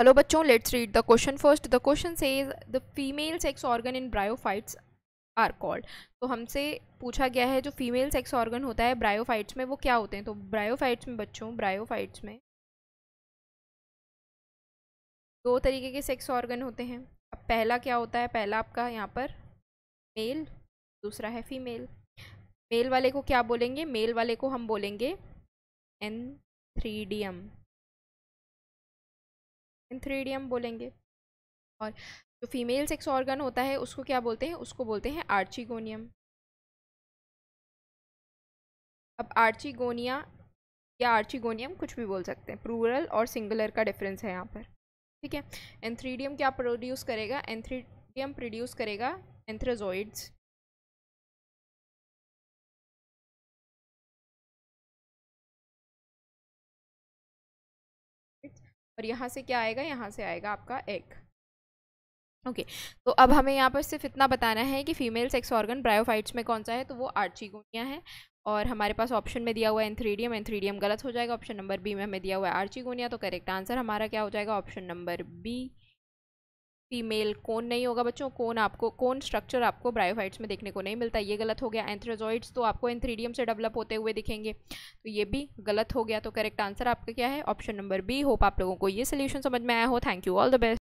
hello बच्चों let's read the question first the question is the female sex organ in bryophytes are called तो हमसे पूछा गया है जो फीमेल सेक्स ऑर्गन होता है ब्रायोफाइट्स में वो क्या होते हैं तो ब्रायोफाइट्स में बच्चों ब्रायोफाइट्स में दो तरीके के सेक्स ऑर्गन होते हैं अब पहला क्या होता है पहला आपका यहाँ पर मेल दूसरा है फीमेल मेल वाले को क्या बोलेंगे मेल वाले को हम बोलेंगे N three D M three बोलेंगे और जो फीमेल सेक्स ऑर्गन होता है उसको क्या बोलते हैं उसको बोलते हैं आर्चिगोनियम अब आर्चिगोनिया या आर्चिगोनियम कुछ भी बोल सकते हैं प्रूरल और सिंगुलर का डिफरेंस है यहाँ पर ठीक है एंथ्रीडियम क्या प्रोड्यूस करेगा एंथ्रीडियम प्रोड्यूस करेगा एंथ्रेजोइड्स और यहाँ से क्या आएगा यहाँ से आएगा आपका एग ओके okay, तो अब हमें यहाँ पर सिर्फ इतना बताना है कि फीमेल सेक्स ऑर्गन ब्रायोफाइट्स में कौन सा है तो वो आर्चिगोनिया है और हमारे पास ऑप्शन में दिया हुआ है एंथ्रीडियम एंथ्रीडियम गलत हो जाएगा ऑप्शन नंबर बी में हमें दिया हुआ है आर्चिगोनिया तो करेक्ट आंसर हमारा क्या हो जाएगा ऑप्शन नंबर बी फीमेल कौन नहीं होगा बच्चों कौन आपको कौन स्ट्रक्चर आपको ब्रायोफाइट्स में देखने को नहीं मिलता ये गलत हो गया एंथ्रोजॉइड्स तो आपको एंथ्रीडियम से डेवलप होते हुए दिखेंगे तो ये भी गलत हो गया तो करेक्ट आंसर आपका क्या है ऑप्शन नंबर बी होप आप लोगों को ये सोल्यूशन समझ में आया हो thank you all the best